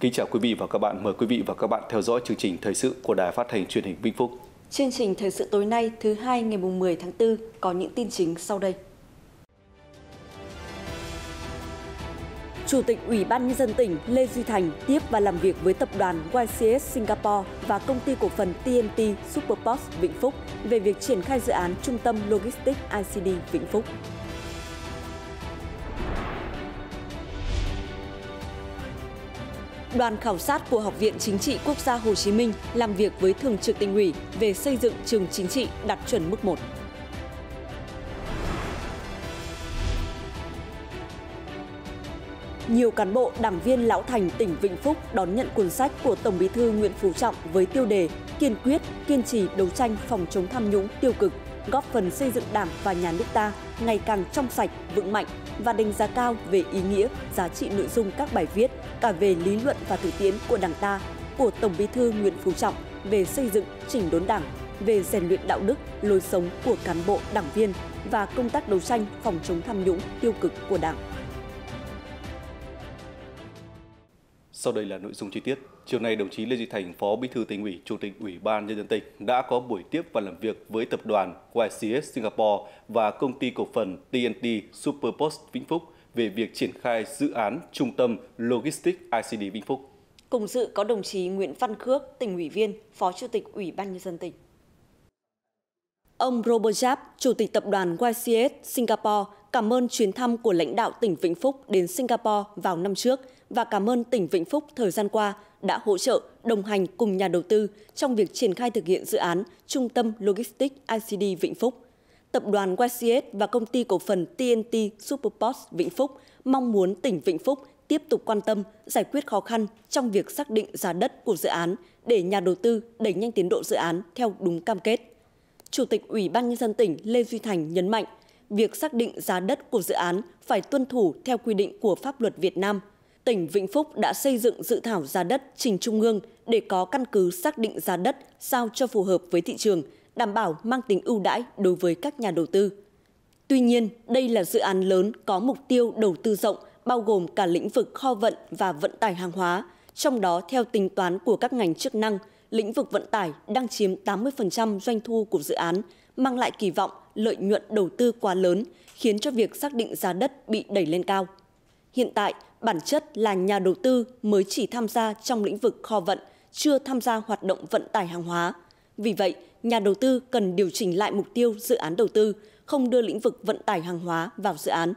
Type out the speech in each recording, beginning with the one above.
Kính chào quý vị và các bạn. Mời quý vị và các bạn theo dõi chương trình thời sự của Đài Phát thanh Truyền hình Vĩnh Phúc. Chương trình thời sự tối nay thứ hai ngày 10 tháng 4 có những tin chính sau đây. Chủ tịch Ủy ban Nhân dân tỉnh Lê Duy Thành tiếp và làm việc với tập đoàn YCS Singapore và công ty cổ phần TNT Superpost Vĩnh Phúc về việc triển khai dự án Trung tâm Logistics ICD Vĩnh Phúc. Đoàn khảo sát của Học viện Chính trị Quốc gia Hồ Chí Minh làm việc với Thường trực tỉnh ủy về xây dựng trường chính trị đạt chuẩn mức 1. Nhiều cán bộ, đảng viên lão thành tỉnh Vĩnh Phúc đón nhận cuốn sách của Tổng Bí thư Nguyễn Phú Trọng với tiêu đề Kiên quyết, kiên trì đấu tranh phòng chống tham nhũng tiêu cực góp phần xây dựng Đảng và nhà nước ta ngày càng trong sạch, vững mạnh và đánh giá cao về ý nghĩa, giá trị nội dung các bài viết, cả về lý luận và thực tiễn của Đảng ta, của Tổng Bí thư Nguyễn Phú Trọng về xây dựng, chỉnh đốn Đảng, về rèn luyện đạo đức, lối sống của cán bộ, đảng viên và công tác đấu tranh phòng chống tham nhũng tiêu cực của Đảng. Sau đây là nội dung chi tiết. Chiều nay, đồng chí Lê Duy Thành, Phó Bí thư tỉnh ủy, Chủ tịch Ủy ban Nhân dân tỉnh đã có buổi tiếp và làm việc với tập đoàn YCS Singapore và công ty cổ phần TNT Superpost Vĩnh Phúc về việc triển khai dự án Trung tâm Logistics ICD Vĩnh Phúc. Cùng dự có đồng chí Nguyễn Văn Khước, tỉnh ủy viên, Phó Chủ tịch Ủy ban Nhân dân tỉnh. Ông Robert Jap, Chủ tịch tập đoàn YCS Singapore, cảm ơn chuyến thăm của lãnh đạo tỉnh Vĩnh Phúc đến Singapore vào năm trước và cảm ơn tỉnh Vĩnh Phúc thời gian qua đã hỗ trợ, đồng hành cùng nhà đầu tư trong việc triển khai thực hiện dự án Trung tâm Logistics ICD Vĩnh Phúc. Tập đoàn YCS và công ty cổ phần TNT Superpost Vĩnh Phúc mong muốn tỉnh Vĩnh Phúc tiếp tục quan tâm giải quyết khó khăn trong việc xác định giá đất của dự án để nhà đầu tư đẩy nhanh tiến độ dự án theo đúng cam kết. Chủ tịch Ủy ban Nhân dân tỉnh Lê Duy Thành nhấn mạnh, việc xác định giá đất của dự án phải tuân thủ theo quy định của pháp luật Việt Nam. Tỉnh Vĩnh Phúc đã xây dựng dự thảo giá đất trình Trung ương để có căn cứ xác định giá đất sao cho phù hợp với thị trường, đảm bảo mang tính ưu đãi đối với các nhà đầu tư. Tuy nhiên, đây là dự án lớn có mục tiêu đầu tư rộng, bao gồm cả lĩnh vực kho vận và vận tải hàng hóa, trong đó theo tính toán của các ngành chức năng – lĩnh vực vận tải đang chiếm 80% doanh thu của dự án, mang lại kỳ vọng lợi nhuận đầu tư quá lớn, khiến cho việc xác định giá đất bị đẩy lên cao. Hiện tại, bản chất là nhà đầu tư mới chỉ tham gia trong lĩnh vực kho vận, chưa tham gia hoạt động vận tải hàng hóa. Vì vậy, nhà đầu tư cần điều chỉnh lại mục tiêu dự án đầu tư, không đưa lĩnh vực vận tải hàng hóa vào dự án.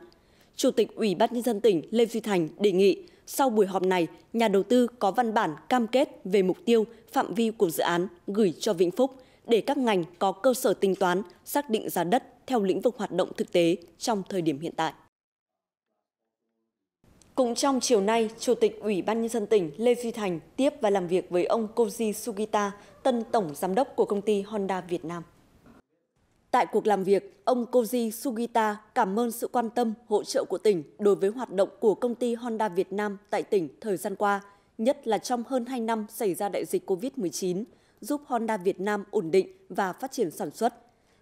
Chủ tịch Ủy ban nhân dân tỉnh Lê Duy Thành đề nghị sau buổi họp này, nhà đầu tư có văn bản cam kết về mục tiêu, phạm vi của dự án gửi cho Vĩnh Phúc để các ngành có cơ sở tính toán, xác định giá đất theo lĩnh vực hoạt động thực tế trong thời điểm hiện tại. Cũng trong chiều nay, Chủ tịch Ủy ban Nhân dân tỉnh Lê Duy Thành tiếp và làm việc với ông Koji Sugita, tân tổng giám đốc của công ty Honda Việt Nam. Tại cuộc làm việc, ông Koji Sugita cảm ơn sự quan tâm, hỗ trợ của tỉnh đối với hoạt động của công ty Honda Việt Nam tại tỉnh thời gian qua, nhất là trong hơn 2 năm xảy ra đại dịch COVID-19, giúp Honda Việt Nam ổn định và phát triển sản xuất.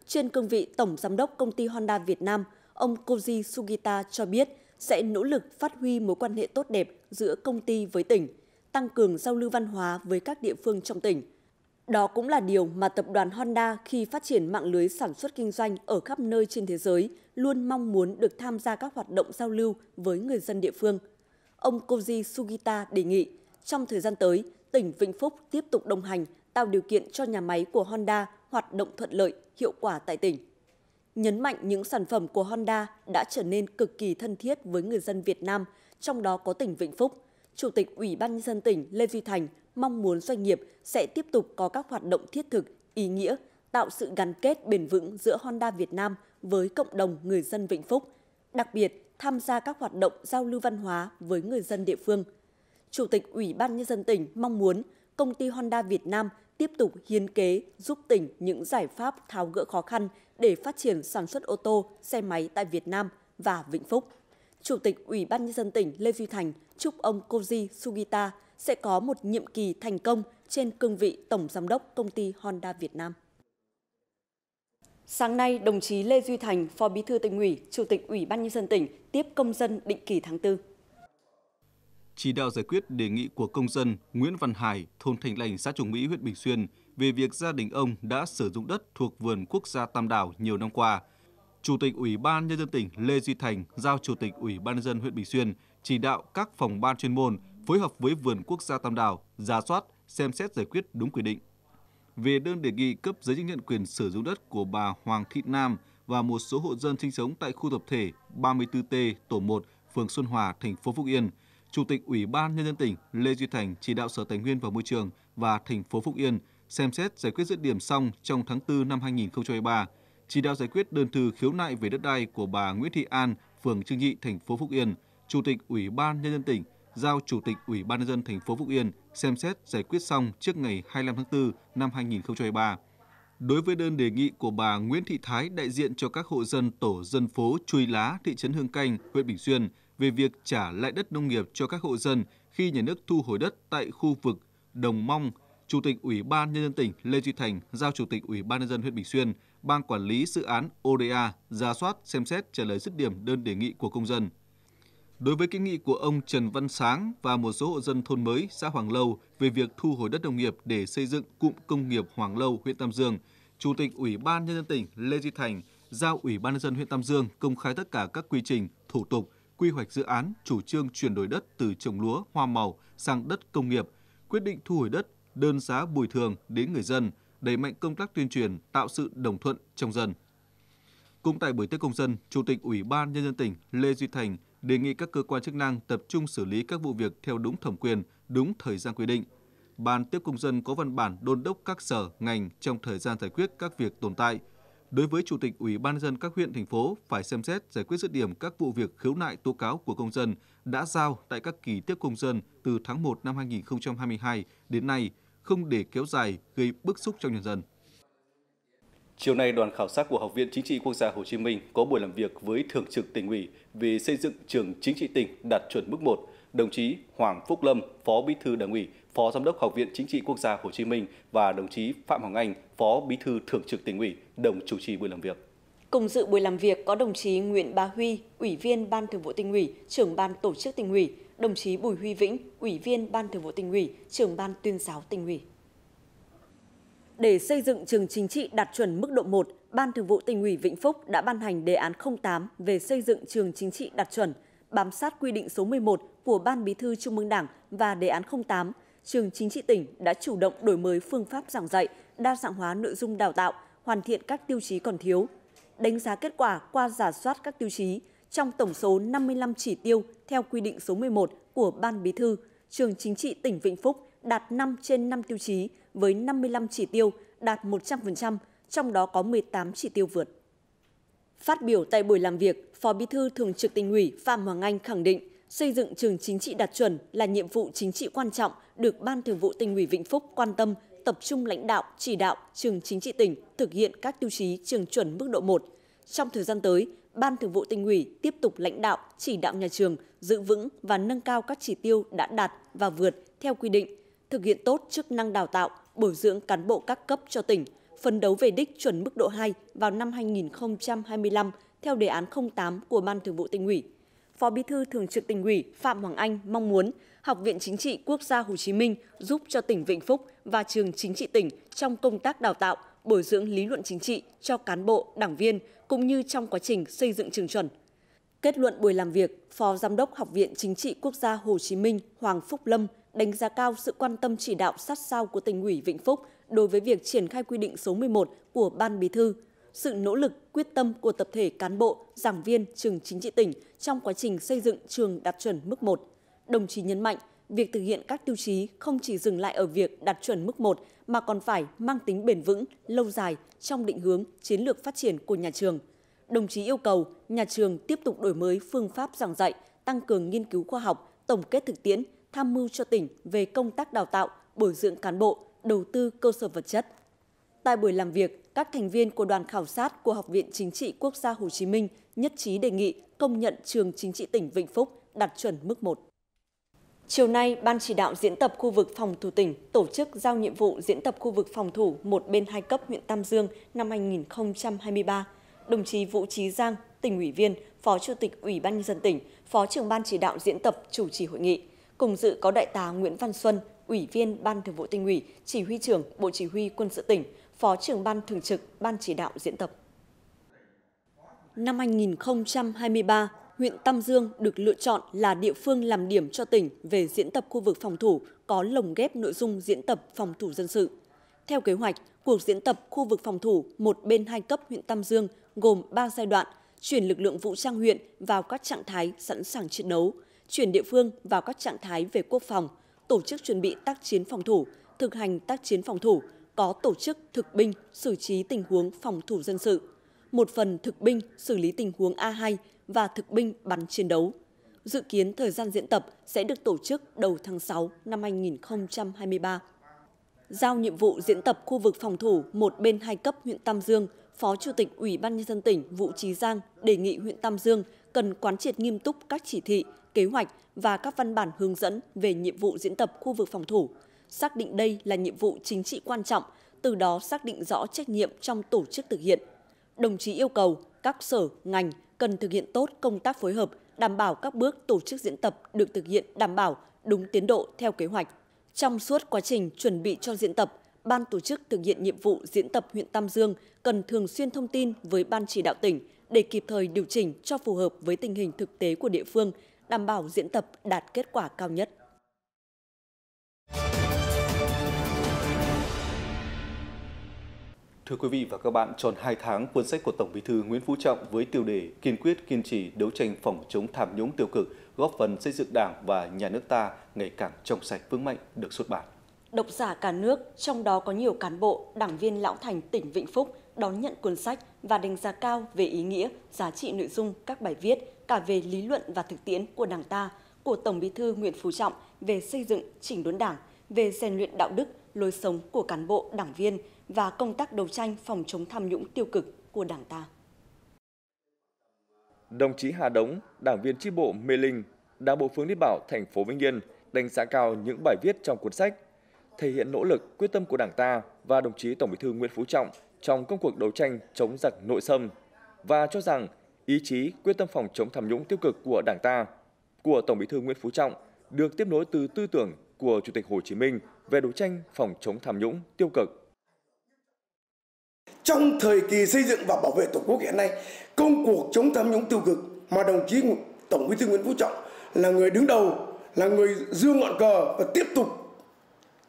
Trên cương vị Tổng Giám đốc Công ty Honda Việt Nam, ông Koji Sugita cho biết sẽ nỗ lực phát huy mối quan hệ tốt đẹp giữa công ty với tỉnh, tăng cường giao lưu văn hóa với các địa phương trong tỉnh – đó cũng là điều mà tập đoàn Honda khi phát triển mạng lưới sản xuất kinh doanh ở khắp nơi trên thế giới luôn mong muốn được tham gia các hoạt động giao lưu với người dân địa phương. Ông Koji Sugita đề nghị trong thời gian tới, tỉnh Vĩnh Phúc tiếp tục đồng hành tạo điều kiện cho nhà máy của Honda hoạt động thuận lợi, hiệu quả tại tỉnh. Nhấn mạnh những sản phẩm của Honda đã trở nên cực kỳ thân thiết với người dân Việt Nam, trong đó có tỉnh Vĩnh Phúc, Chủ tịch Ủy ban nhân dân tỉnh Lê Duy Thành mong muốn doanh nghiệp sẽ tiếp tục có các hoạt động thiết thực, ý nghĩa, tạo sự gắn kết bền vững giữa Honda Việt Nam với cộng đồng người dân Vĩnh Phúc, đặc biệt tham gia các hoạt động giao lưu văn hóa với người dân địa phương. Chủ tịch Ủy ban Nhân dân tỉnh mong muốn công ty Honda Việt Nam tiếp tục hiến kế giúp tỉnh những giải pháp tháo gỡ khó khăn để phát triển sản xuất ô tô, xe máy tại Việt Nam và Vĩnh Phúc. Chủ tịch Ủy ban Nhân dân tỉnh Lê Duy Thành chúc ông Koji Sugita – sẽ có một nhiệm kỳ thành công trên cương vị Tổng Giám đốc Công ty Honda Việt Nam. Sáng nay, đồng chí Lê Duy Thành, Phó Bí thư tỉnh ủy, Chủ tịch Ủy ban nhân dân tỉnh tiếp công dân định kỳ tháng 4. Chỉ đạo giải quyết đề nghị của công dân Nguyễn Văn Hải, thôn Thành Lành, xã Trung Mỹ, huyện Bình Xuyên về việc gia đình ông đã sử dụng đất thuộc vườn quốc gia Tam Đảo nhiều năm qua. Chủ tịch Ủy ban nhân dân tỉnh Lê Duy Thành giao Chủ tịch Ủy ban nhân dân huyện Bình Xuyên chỉ đạo các phòng ban chuyên môn phối hợp với Vườn Quốc gia Tam Đảo, giả soát, xem xét giải quyết đúng quy định. Về đơn đề nghị cấp giấy chứng nhận quyền sử dụng đất của bà Hoàng Thị Nam và một số hộ dân sinh sống tại khu tập thể 34T, tổ 1, phường Xuân Hòa, thành phố Phúc Yên, Chủ tịch Ủy ban Nhân dân tỉnh Lê Duy Thành chỉ đạo Sở Tài nguyên và Môi trường và thành phố Phúc Yên xem xét giải quyết dứt điểm xong trong tháng 4 năm 2023, chỉ đạo giải quyết đơn thư khiếu nại về đất đai của bà Nguyễn Thị An, phường Trương Nhị, thành phố Phúc Yên, Chủ tịch Ủy ban Nhân dân tỉnh giao Chủ tịch Ủy ban nhân dân thành phố Phúc Yên xem xét giải quyết xong trước ngày 25 tháng 4 năm 2023. Đối với đơn đề nghị của bà Nguyễn Thị Thái, đại diện cho các hộ dân tổ dân phố Chuy Lá, thị trấn Hương Canh, huyện Bình Xuyên, về việc trả lại đất nông nghiệp cho các hộ dân khi nhà nước thu hồi đất tại khu vực Đồng Mong, Chủ tịch Ủy ban Nhân dân tỉnh Lê Duy Thành giao Chủ tịch Ủy ban Nhân dân huyện Bình Xuyên, Ban Quản lý Dự án ODA ra soát xem xét trả lời dứt điểm đơn đề nghị của công dân đối với kiến nghị của ông Trần Văn Sáng và một số hộ dân thôn mới xã Hoàng Lâu về việc thu hồi đất nông nghiệp để xây dựng cụm công nghiệp Hoàng Lâu, huyện Tam Dương, Chủ tịch Ủy ban Nhân dân tỉnh Lê Duy Thành giao Ủy ban Nhân dân huyện Tam Dương công khai tất cả các quy trình, thủ tục, quy hoạch dự án, chủ trương chuyển đổi đất từ trồng lúa, hoa màu sang đất công nghiệp, quyết định thu hồi đất, đơn giá bồi thường đến người dân, đẩy mạnh công tác tuyên truyền, tạo sự đồng thuận trong dân. Cũng tại buổi tiếp công dân, Chủ tịch Ủy ban Nhân dân tỉnh Lê Duy Thành đề nghị các cơ quan chức năng tập trung xử lý các vụ việc theo đúng thẩm quyền, đúng thời gian quy định. Ban tiếp công dân có văn bản đôn đốc các sở, ngành trong thời gian giải quyết các việc tồn tại. Đối với Chủ tịch Ủy ban dân các huyện, thành phố phải xem xét giải quyết dứt điểm các vụ việc khiếu nại tố cáo của công dân đã giao tại các kỳ tiếp công dân từ tháng 1 năm 2022 đến nay, không để kéo dài gây bức xúc trong nhân dân. Chiều nay, đoàn khảo sát của Học viện Chính trị Quốc gia Hồ Chí Minh có buổi làm việc với Thường trực tỉnh ủy về xây dựng trường chính trị tỉnh đạt chuẩn mức 1. Đồng chí Hoàng Phúc Lâm, Phó Bí thư Đảng ủy, Phó Giám đốc Học viện Chính trị Quốc gia Hồ Chí Minh và đồng chí Phạm Hoàng Anh, Phó Bí thư Thường trực tỉnh ủy, đồng chủ trì buổi làm việc. Cùng dự buổi làm việc có đồng chí Nguyễn Bá Huy, Ủy viên Ban Thường vụ tỉnh ủy, trưởng ban tổ chức tỉnh ủy, đồng chí Bùi Huy Vĩnh, Ủy viên Ban Thường vụ tỉnh ủy, trưởng ban tuyên giáo tỉnh ủy. Để xây dựng trường chính trị đạt chuẩn mức độ 1, Ban Thường vụ Tỉnh ủy Vĩnh Phúc đã ban hành đề án 08 về xây dựng trường chính trị đạt chuẩn, bám sát quy định số 11 của Ban Bí thư Trung ương Đảng và đề án 08, trường chính trị tỉnh đã chủ động đổi mới phương pháp giảng dạy, đa dạng hóa nội dung đào tạo, hoàn thiện các tiêu chí còn thiếu. Đánh giá kết quả qua giả soát các tiêu chí, trong tổng số 55 chỉ tiêu theo quy định số 11 của Ban Bí thư, trường chính trị tỉnh Vĩnh Phúc đạt 5 trên 5 tiêu chí, với 55 chỉ tiêu đạt 100%, trong đó có 18 chỉ tiêu vượt. Phát biểu tại buổi làm việc, Phó Bí thư Thường trực tỉnh ủy Phạm Hoàng Anh khẳng định xây dựng trường chính trị đạt chuẩn là nhiệm vụ chính trị quan trọng được Ban Thường vụ tỉnh ủy Vĩnh Phúc quan tâm, tập trung lãnh đạo, chỉ đạo trường chính trị tỉnh thực hiện các tiêu chí trường chuẩn mức độ 1. Trong thời gian tới, Ban Thường vụ tỉnh ủy tiếp tục lãnh đạo, chỉ đạo nhà trường giữ vững và nâng cao các chỉ tiêu đã đạt và vượt theo quy định, thực hiện tốt chức năng đào tạo, bồi dưỡng cán bộ các cấp cho tỉnh, phấn đấu về đích chuẩn mức độ 2 vào năm 2025 theo đề án 08 của Ban Thường vụ tỉnh ủy. Phó Bí thư Thường trực tỉnh ủy Phạm Hoàng Anh mong muốn Học viện Chính trị Quốc gia Hồ Chí Minh giúp cho tỉnh Vĩnh Phúc và trường chính trị tỉnh trong công tác đào tạo, bồi dưỡng lý luận chính trị cho cán bộ, đảng viên cũng như trong quá trình xây dựng trường chuẩn. Kết luận buổi làm việc, Phó Giám đốc Học viện Chính trị Quốc gia Hồ Chí Minh Hoàng Phúc Lâm đánh giá cao sự quan tâm chỉ đạo sát sao của tỉnh ủy Vĩnh Phúc đối với việc triển khai quy định số 11 của Ban Bí thư, sự nỗ lực, quyết tâm của tập thể cán bộ, giảng viên trường chính trị tỉnh trong quá trình xây dựng trường đạt chuẩn mức 1. Đồng chí nhấn mạnh, việc thực hiện các tiêu chí không chỉ dừng lại ở việc đạt chuẩn mức 1 mà còn phải mang tính bền vững, lâu dài trong định hướng chiến lược phát triển của nhà trường. Đồng chí yêu cầu nhà trường tiếp tục đổi mới phương pháp giảng dạy, tăng cường nghiên cứu khoa học, tổng kết thực tiễn – tham mưu cho tỉnh về công tác đào tạo, bồi dưỡng cán bộ, đầu tư cơ sở vật chất. Tại buổi làm việc, các thành viên của đoàn khảo sát của Học viện Chính trị Quốc gia Hồ Chí Minh nhất trí đề nghị công nhận trường chính trị tỉnh Vĩnh Phúc đạt chuẩn mức 1. Chiều nay, Ban chỉ đạo diễn tập khu vực phòng thủ tỉnh tổ chức giao nhiệm vụ diễn tập khu vực phòng thủ một bên hai cấp huyện Tam Dương năm 2023. Đồng chí Vũ Trí Giang, tỉnh ủy viên, Phó Chủ tịch Ủy ban nhân dân tỉnh, Phó trưởng Ban chỉ đạo diễn tập chủ trì hội nghị. Cùng dự có đại tá Nguyễn Văn Xuân, Ủy viên Ban Thường vụ Tỉnh ủy, Chỉ huy trưởng Bộ Chỉ huy Quân sự tỉnh, Phó trưởng Ban Thường trực Ban Chỉ đạo diễn tập. Năm 2023, huyện Tam Dương được lựa chọn là địa phương làm điểm cho tỉnh về diễn tập khu vực phòng thủ có lồng ghép nội dung diễn tập phòng thủ dân sự. Theo kế hoạch, cuộc diễn tập khu vực phòng thủ một bên hai cấp huyện Tam Dương gồm 3 giai đoạn, chuyển lực lượng vũ trang huyện vào các trạng thái sẵn sàng chiến đấu – chuyển địa phương vào các trạng thái về quốc phòng, tổ chức chuẩn bị tác chiến phòng thủ, thực hành tác chiến phòng thủ, có tổ chức thực binh xử trí tình huống phòng thủ dân sự, một phần thực binh xử lý tình huống A2 và thực binh bắn chiến đấu. Dự kiến thời gian diễn tập sẽ được tổ chức đầu tháng 6 năm 2023. Giao nhiệm vụ diễn tập khu vực phòng thủ một bên hai cấp huyện Tam Dương, Phó Chủ tịch Ủy ban Nhân dân tỉnh Vũ Trí Giang đề nghị huyện Tam Dương cần quán triệt nghiêm túc các chỉ thị, kế hoạch và các văn bản hướng dẫn về nhiệm vụ diễn tập khu vực phòng thủ, xác định đây là nhiệm vụ chính trị quan trọng, từ đó xác định rõ trách nhiệm trong tổ chức thực hiện. Đồng chí yêu cầu các sở, ngành cần thực hiện tốt công tác phối hợp, đảm bảo các bước tổ chức diễn tập được thực hiện đảm bảo đúng tiến độ theo kế hoạch. Trong suốt quá trình chuẩn bị cho diễn tập, ban tổ chức thực hiện nhiệm vụ diễn tập huyện Tam Dương cần thường xuyên thông tin với ban chỉ đạo tỉnh để kịp thời điều chỉnh cho phù hợp với tình hình thực tế của địa phương, đảm bảo diễn tập đạt kết quả cao nhất. Thưa quý vị và các bạn, tròn 2 tháng, cuốn sách của Tổng Bí thư Nguyễn Phú Trọng với tiêu đề Kiên quyết kiên trì đấu tranh phòng chống tham nhũng tiêu cực góp phần xây dựng Đảng và nhà nước ta ngày càng trong sạch vững mạnh được xuất bản. Độc giả cả nước, trong đó có nhiều cán bộ, đảng viên lão thành tỉnh Vĩnh Phúc đón nhận cuốn sách và đánh giá cao về ý nghĩa, giá trị nội dung các bài viết, cả về lý luận và thực tiễn của Đảng ta, của Tổng Bí thư Nguyễn Phú Trọng về xây dựng chỉnh đốn Đảng, về rèn luyện đạo đức, lối sống của cán bộ, đảng viên và công tác đấu tranh phòng chống tham nhũng tiêu cực của Đảng ta. Đồng chí Hà Đống, đảng viên chi bộ Mê Linh, Đảng bộ phường Lý Bảo, thành phố Vĩnh Yên đánh giá cao những bài viết trong cuốn sách, thể hiện nỗ lực, quyết tâm của Đảng ta và đồng chí Tổng Bí thư Nguyễn Phú Trọng trong công cuộc đấu tranh chống giặc nội xâm và cho rằng ý chí, quyết tâm phòng chống tham nhũng tiêu cực của Đảng ta, của Tổng Bí thư Nguyễn Phú Trọng được tiếp nối từ tư tưởng của Chủ tịch Hồ Chí Minh về đấu tranh phòng chống tham nhũng tiêu cực. Trong thời kỳ xây dựng và bảo vệ Tổ quốc hiện nay, công cuộc chống tham nhũng tiêu cực mà đồng chí Tổng Bí thư Nguyễn Phú Trọng là người đứng đầu, là người dư ngọn cờ và tiếp tục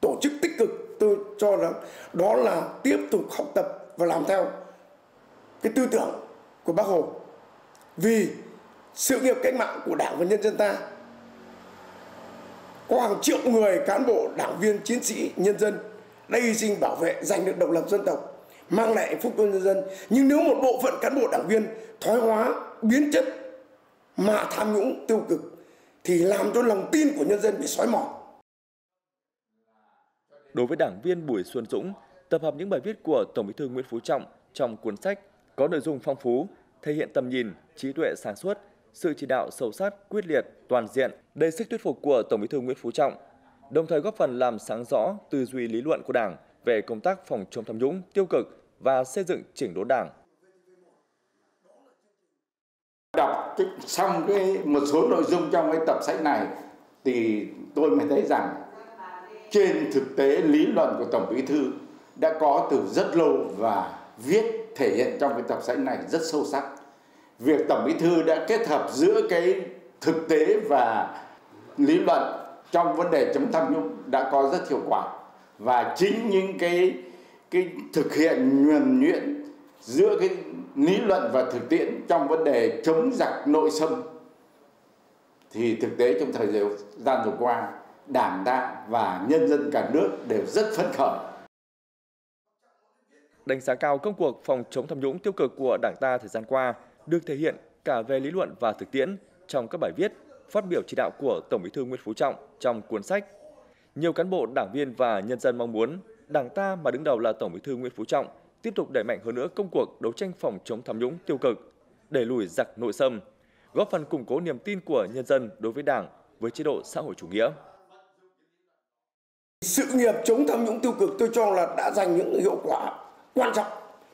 tổ chức tích cực tôi cho rằng đó là tiếp tục học tập và làm theo cái tư tưởng của bác Hồ vì sự nghiệp cách mạng của đảng và nhân dân ta có hàng triệu người cán bộ đảng viên chiến sĩ nhân dân đã hy sinh bảo vệ giành được độc lập dân tộc mang lại hạnh phúc cho nhân dân nhưng nếu một bộ phận cán bộ đảng viên thoái hóa biến chất mà tham nhũng tiêu cực thì làm cho lòng tin của nhân dân bị xói mòn đối với đảng viên Bùi Xuân Dũng tập hợp những bài viết của Tổng Bí thư Nguyễn Phú Trọng trong cuốn sách có nội dung phong phú thể hiện tầm nhìn, trí tuệ sáng suốt, sự chỉ đạo sâu sát, quyết liệt, toàn diện, đầy sức thuyết phục của Tổng Bí thư Nguyễn Phú Trọng, đồng thời góp phần làm sáng rõ tư duy lý luận của Đảng về công tác phòng chống tham nhũng tiêu cực và xây dựng chỉnh đốn Đảng. Đọc xong cái một số nội dung trong cái tập sách này thì tôi mới thấy rằng trên thực tế lý luận của Tổng Bí thư đã có từ rất lâu và viết thể hiện trong cái tập sách này rất sâu sắc việc tổng bí thư đã kết hợp giữa cái thực tế và lý luận trong vấn đề chống tham nhũng đã có rất hiệu quả và chính những cái cái thực hiện nhuần nhuyễn giữa cái lý luận và thực tiễn trong vấn đề chống giặc nội xâm thì thực tế trong thời gian vừa qua đảng ta và nhân dân cả nước đều rất phấn khởi đánh giá cao công cuộc phòng chống tham nhũng tiêu cực của Đảng ta thời gian qua, được thể hiện cả về lý luận và thực tiễn trong các bài viết, phát biểu chỉ đạo của Tổng Bí thư Nguyễn Phú Trọng trong cuốn sách. Nhiều cán bộ, đảng viên và nhân dân mong muốn Đảng ta mà đứng đầu là Tổng Bí thư Nguyễn Phú Trọng tiếp tục đẩy mạnh hơn nữa công cuộc đấu tranh phòng chống tham nhũng tiêu cực, đẩy lùi giặc nội xâm, góp phần củng cố niềm tin của nhân dân đối với Đảng, với chế độ xã hội chủ nghĩa. Sự nghiệp chống tham nhũng tiêu cực tôi cho là đã giành những hiệu quả quan trọng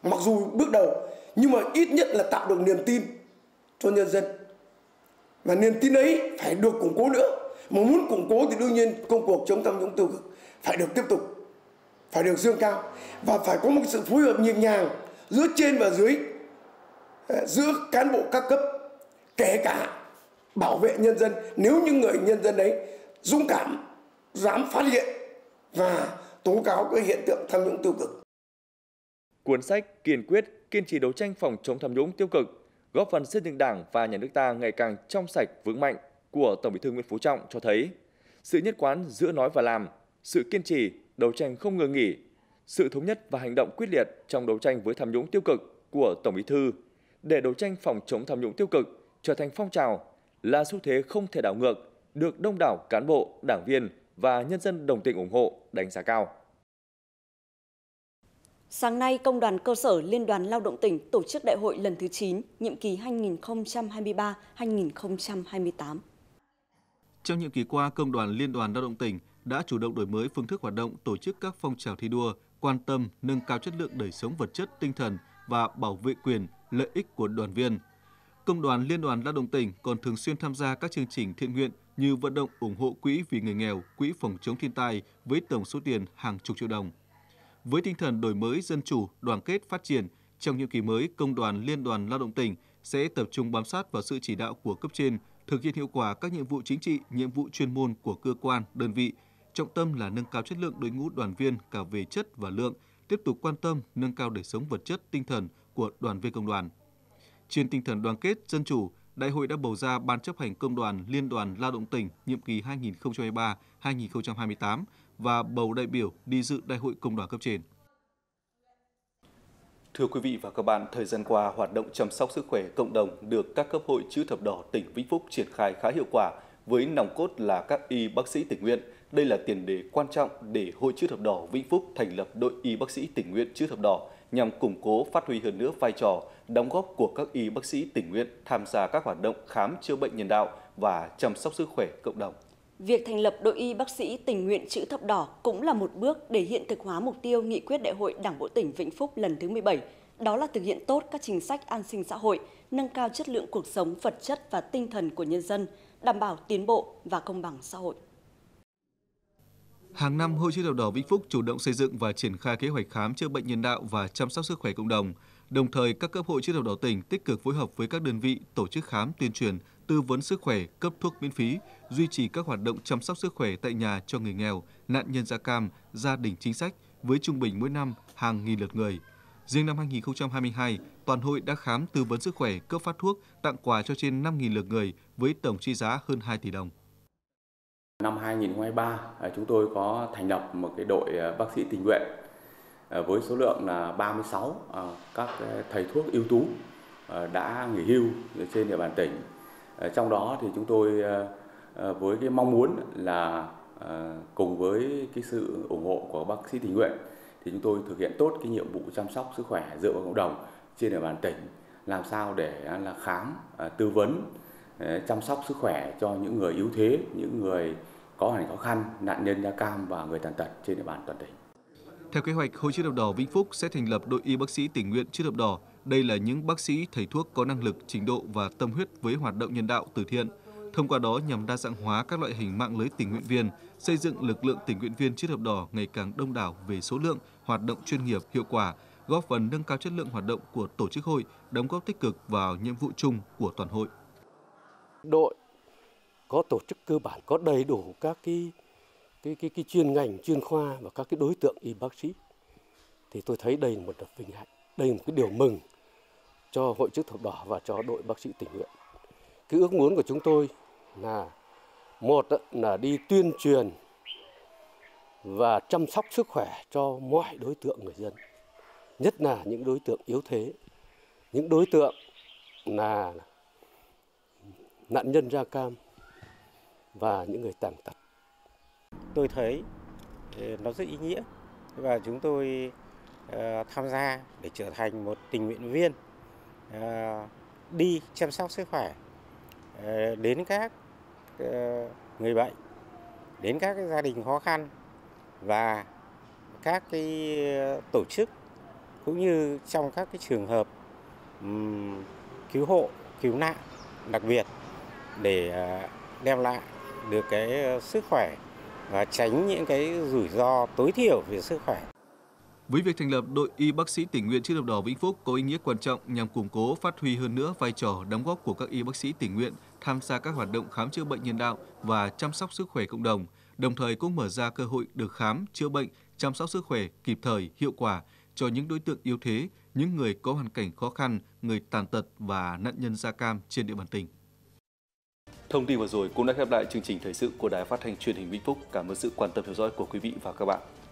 mặc dù bước đầu nhưng mà ít nhất là tạo được niềm tin cho nhân dân và niềm tin ấy phải được củng cố nữa mà muốn củng cố thì đương nhiên công cuộc chống tham nhũng tiêu cực phải được tiếp tục phải được dương cao và phải có một sự phối hợp nhịp nhàng giữa trên và dưới ờ, giữa cán bộ các cấp kể cả bảo vệ nhân dân nếu những người nhân dân đấy dũng cảm dám phát hiện và tố cáo cái hiện tượng tham nhũng tiêu cực cuốn sách kiên quyết kiên trì đấu tranh phòng chống tham nhũng tiêu cực, góp phần xây dựng Đảng và nhà nước ta ngày càng trong sạch vững mạnh của Tổng Bí thư Nguyễn Phú Trọng cho thấy sự nhất quán giữa nói và làm, sự kiên trì, đấu tranh không ngừng nghỉ, sự thống nhất và hành động quyết liệt trong đấu tranh với tham nhũng tiêu cực của Tổng Bí thư để đấu tranh phòng chống tham nhũng tiêu cực trở thành phong trào là xu thế không thể đảo ngược, được đông đảo cán bộ, đảng viên và nhân dân đồng tình ủng hộ, đánh giá cao. Sáng nay, Công đoàn Cơ sở Liên đoàn Lao động tỉnh tổ chức đại hội lần thứ 9, nhiệm kỳ 2023-2028. Trong nhiệm kỳ qua, Công đoàn Liên đoàn Lao động tỉnh đã chủ động đổi mới phương thức hoạt động, tổ chức các phong trào thi đua, quan tâm nâng cao chất lượng đời sống vật chất, tinh thần và bảo vệ quyền, lợi ích của đoàn viên. Công đoàn Liên đoàn Lao động tỉnh còn thường xuyên tham gia các chương trình thiện nguyện như vận động ủng hộ quỹ vì người nghèo, quỹ phòng chống thiên tai với tổng số tiền hàng chục triệu đồng với tinh thần đổi mới dân chủ, đoàn kết phát triển, trong nhiệm kỳ mới, Công đoàn Liên đoàn Lao động tỉnh sẽ tập trung bám sát vào sự chỉ đạo của cấp trên, thực hiện hiệu quả các nhiệm vụ chính trị, nhiệm vụ chuyên môn của cơ quan, đơn vị, trọng tâm là nâng cao chất lượng đội ngũ đoàn viên cả về chất và lượng, tiếp tục quan tâm nâng cao đời sống vật chất, tinh thần của đoàn viên công đoàn. Trên tinh thần đoàn kết, dân chủ, Đại hội đã bầu ra Ban chấp hành Công đoàn Liên đoàn Lao động tỉnh nhiệm kỳ 2023-2028 và bầu đại biểu đi dự đại hội công đoàn cấp trên. Thưa quý vị và các bạn, thời gian qua, hoạt động chăm sóc sức khỏe cộng đồng được các cấp hội chữ thập đỏ tỉnh Vĩnh Phúc triển khai khá hiệu quả với nòng cốt là các y bác sĩ tình nguyện. Đây là tiền đề quan trọng để Hội chữ thập đỏ Vĩnh Phúc thành lập đội y bác sĩ tình nguyện chữ thập đỏ nhằm củng cố phát huy hơn nữa vai trò đóng góp của các y bác sĩ tình nguyện tham gia các hoạt động khám chữa bệnh nhân đạo và chăm sóc sức khỏe cộng đồng. Việc thành lập đội y bác sĩ tình nguyện chữ thập đỏ cũng là một bước để hiện thực hóa mục tiêu nghị quyết đại hội Đảng bộ tỉnh Vĩnh Phúc lần thứ 17, đó là thực hiện tốt các chính sách an sinh xã hội, nâng cao chất lượng cuộc sống vật chất và tinh thần của nhân dân, đảm bảo tiến bộ và công bằng xã hội. Hàng năm, Hội chữ thập đỏ Vĩnh Phúc chủ động xây dựng và triển khai kế hoạch khám chữa bệnh nhân đạo và chăm sóc sức khỏe cộng đồng. Đồng thời, các cấp hội chữ thập đỏ tỉnh tích cực phối hợp với các đơn vị tổ chức khám tuyên truyền tư vấn sức khỏe, cấp thuốc miễn phí, duy trì các hoạt động chăm sóc sức khỏe tại nhà cho người nghèo, nạn nhân da cam, gia đình chính sách với trung bình mỗi năm hàng nghìn lượt người. Riêng năm 2022, toàn hội đã khám tư vấn sức khỏe, cấp phát thuốc, tặng quà cho trên 5.000 lượt người với tổng chi giá hơn 2 tỷ đồng. Năm 2023, à, chúng tôi có thành lập một cái đội à, bác sĩ tình nguyện à, với số lượng là 36 các thầy thuốc ưu tú đã nghỉ hưu trên địa bàn tỉnh Ờ, trong đó thì chúng tôi ờ, ờ, với cái mong muốn là cùng với cái sự ủng hộ của bác sĩ tình nguyện thì chúng tôi thực hiện tốt cái nhiệm vụ chăm sóc sức khỏe dựa vào cộng đồng trên địa bàn tỉnh làm sao để là khám tư vấn chăm sóc sức khỏe cho những người yếu thế những người có hoàn cảnh khó khăn nạn nhân da cam và người tàn tật trên địa bàn toàn tỉnh theo kế hoạch hội chữ thập đỏ Vĩnh Phúc sẽ thành lập đội y bác sĩ tình nguyện chữ thập đỏ đây là những bác sĩ, thầy thuốc có năng lực, trình độ và tâm huyết với hoạt động nhân đạo từ thiện, thông qua đó nhằm đa dạng hóa các loại hình mạng lưới tình nguyện viên, xây dựng lực lượng tình nguyện viên chữ thập đỏ ngày càng đông đảo về số lượng, hoạt động chuyên nghiệp, hiệu quả, góp phần nâng cao chất lượng hoạt động của tổ chức hội, đóng góp tích cực vào nhiệm vụ chung của toàn hội. Đội có tổ chức cơ bản có đầy đủ các cái cái cái, cái chuyên ngành, chuyên khoa và các cái đối tượng y bác sĩ thì tôi thấy đây là một đợt vinh hạnh, đây là một cái điều mừng cho hội chữ thập đỏ và cho đội bác sĩ tình nguyện. Cái ước muốn của chúng tôi là một là đi tuyên truyền và chăm sóc sức khỏe cho mọi đối tượng người dân, nhất là những đối tượng yếu thế, những đối tượng là nạn nhân da cam và những người tàn tật. Tôi thấy ừ, nó rất ý nghĩa và chúng tôi ờ, tham gia để trở thành một tình nguyện viên Ờ, đi chăm sóc sức khỏe ờ, đến các ờ, người bệnh, đến các gia đình khó khăn và các cái tổ chức cũng như trong các cái trường hợp cứu hộ, cứu nạn đặc biệt để đem lại được cái sức khỏe và tránh những cái rủi ro tối thiểu về sức khỏe. Với việc thành lập đội y bác sĩ tình nguyện chữ thập đỏ Vĩnh Phúc có ý nghĩa quan trọng nhằm củng cố, phát huy hơn nữa vai trò đóng góp của các y bác sĩ tình nguyện tham gia các hoạt động khám chữa bệnh nhân đạo và chăm sóc sức khỏe cộng đồng, đồng thời cũng mở ra cơ hội được khám, chữa bệnh, chăm sóc sức khỏe kịp thời, hiệu quả cho những đối tượng yếu thế, những người có hoàn cảnh khó khăn, người tàn tật và nạn nhân da cam trên địa bàn tỉnh. Thông tin vừa rồi cũng đã khép lại chương trình thời sự của Đài Phát thanh Truyền hình Vĩnh Phúc. Cảm ơn sự quan tâm theo dõi của quý vị và các bạn.